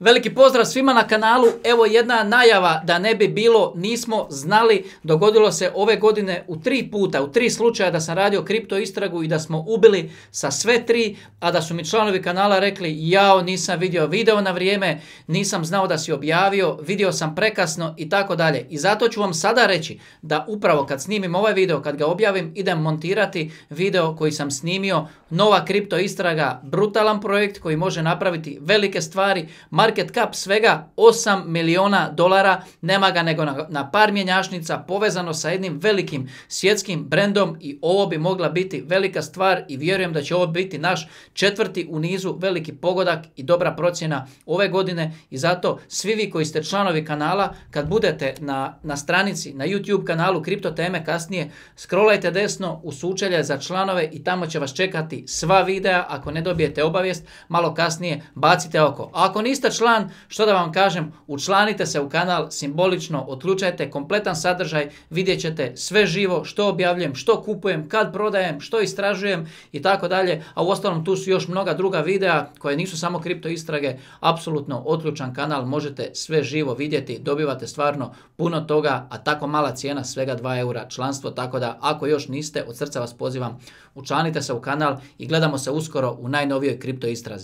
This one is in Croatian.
Veliki pozdrav svima na kanalu. Evo jedna najava da ne bi bilo nismo znali. Dogodilo se ove godine u tri puta, u tri slučaja da sam radio kripto istragu i da smo ubili sa sve tri, a da su mi članovi kanala rekli jao nisam vidio video na vrijeme, nisam znao da si objavio, vidio sam prekasno i tako dalje. I zato ću vam sada reći da upravo kad snimim ovaj video, kad ga objavim, idem montirati video koji sam snimio. Nova kripto istraga, brutalan projekt koji može napraviti velike stvari. Market cap svega 8 miliona dolara, nema ga nego na, na par mjenjašnica povezano sa jednim velikim svjetskim brendom i ovo bi mogla biti velika stvar i vjerujem da će ovo biti naš četvrti u nizu veliki pogodak i dobra procjena ove godine i zato svi vi koji ste članovi kanala kad budete na, na stranici, na YouTube kanalu Kripto teme kasnije, scrollajte desno u sučelje za članove i tamo će vas čekati sva videa, ako ne dobijete obavijest, malo kasnije bacite oko. ako niste član, što da vam kažem, učlanite se u kanal, simbolično otključajte kompletan sadržaj, vidjet ćete sve živo, što objavljujem, što kupujem, kad prodajem, što istražujem i tako dalje, a u ostalom tu su još mnoga druga videa koje nisu samo kripto istrage, apsolutno otključan kanal, možete sve živo vidjeti, dobivate stvarno puno toga, a tako mala cijena, svega 2 eura članstvo, tako da ako još niste, od srca vas pozivam, učlanite se u kanal i gledamo se uskoro u najnovijoj kripto istrazi.